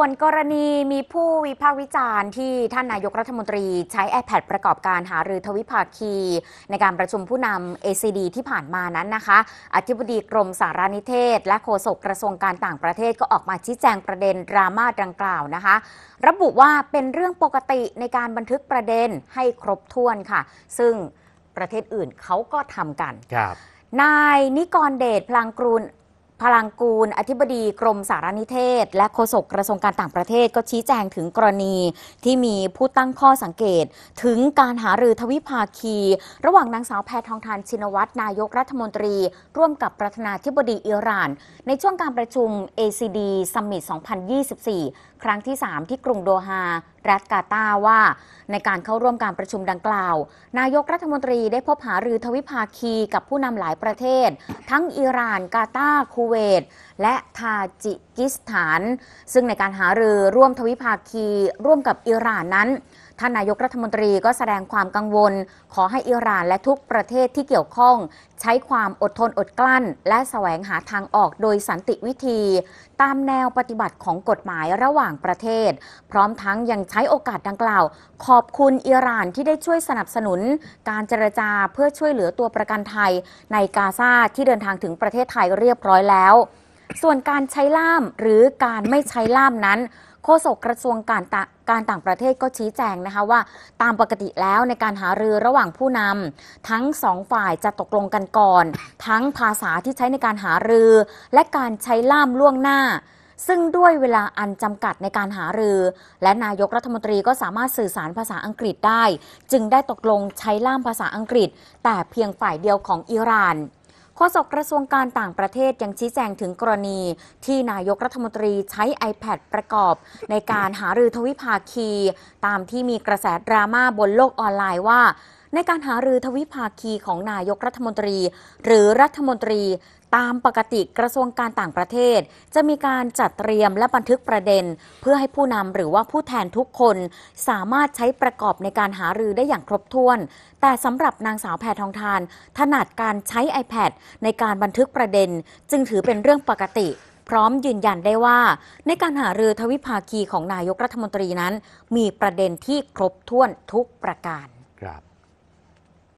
วนกรณีมีผู้วิพากษ์วิจารณ์ที่ท่านนายกรัฐมนตรี ใช้ iPad ประกอบการหารือทวิภาคี ในการประชุมผู้นำ ACD ที่ผ่านมานั้นนะคะ อธิบดีกรมสารนิเทศและโฆษกกระทรวงการต่างประเทศก็ออกมาชี้แจงประเด็นดราม่าดังกล่าวนะคะ ระบุว่าเป็นเรื่องปกติในการบันทึกประเด็นให้ครบถ้วนค่ะ ซึ่งประเทศอื่นเขาก็ทำกันนายนิกรเดชพลังกรุณพลังกูลอธิบดีกรมสารนิเทศ และโฆษกกระทรวงการต่างประเทศ ก็ชี้แจงถึงกรณีที่มีผู้ตั้งข้อสังเกต ถึงการหารือทวิภาคี ระหว่างนางสาวแพทองทานชินวัตรนายกรัฐมนตรี ร่วมกับประธานาธิบดีอิหร่าน ในช่วงการประชุม ACD Summit 2024 ครั้งที่ 3 ที่กรุงโดฮารัฐกาตาว่าในการเข้าร่วมการประชุมดังกล่าว นายกรัฐมนตรีได้พบหารือทวิภาคีกับผู้นำหลายประเทศ ทั้งอิหร่าน กาตาคูเวตและทาจิกิสถาน ซึ่งในการหารือร่วมทวิภาคี ร่วมกับอิหร่านนั้นท่านนายกรัฐมนตรีก็แสดงความกังวล ขอให้อิหร่านและทุกประเทศที่เกี่ยวข้อง ใช้ความอดทนอดกลั้น และแสวงหาทางออกโดยสันติวิธี ตามแนวปฏิบัติของกฎหมายระหว่างประเทศ พร้อมทั้งยังใช้โอกาสดังกล่าว ขอบคุณอิหร่านที่ได้ช่วยสนับสนุน การเจรจาเพื่อช่วยเหลือตัวประกันไทยในกาซาที่เดินทางถึงประเทศไทยเรียบร้อยแล้ว ส่วนการใช้ล่ามหรือการไม่ใช้ล่ามนั้น โฆษกกระทรวงการต่างการต่างประเทศก็ชี้แจงนะคะว่า ตามปกติแล้วในการหารือระหว่างผู้นำทั้งสองฝ่ายจะตกลงกันก่อน ทั้งภาษาที่ใช้ในการหารือ และการใช้ล่ามล่วงหน้าซึ่งด้วยเวลาอันจำกัดในการหารือ และนายกรัฐมนตรีก็สามารถสื่อสารภาษาอังกฤษได้ จึงได้ตกลงใช้ล่ามภาษาอังกฤษ แต่เพียงฝ่ายเดียวของอิหร่านโฆษกกระทรวงการต่างประเทศยังชี้แจงถึงกรณี ที่นายกรัฐมนตรีใช้ iPad ประกอบ ในการหารือทวิภาคี ตามที่มีกระแสดราม่าบนโลกออนไลน์ว่าในการหารือทวิภาคีของนายกรัฐมนตรี หรือรัฐมนตรี ตามปกติกระทรวงการต่างประเทศ จะมีการจัดเตรียมและบันทึกประเด็นเพื่อให้ผู้นำหรือว่าผู้แทนทุกคนสามารถใช้ประกอบในการหารือได้อย่างครบถ้วน แต่สำหรับนางสาวแพทองทานถนัดการใช้ iPad ในการบันทึกประเด็น จึงถือเป็นเรื่องปกติ พร้อมยืนยันได้ว่า ในการหารือทวิภาคีของนายกรัฐมนตรีนั้น มีประเด็นที่ครบถ้วนทุกประการครับ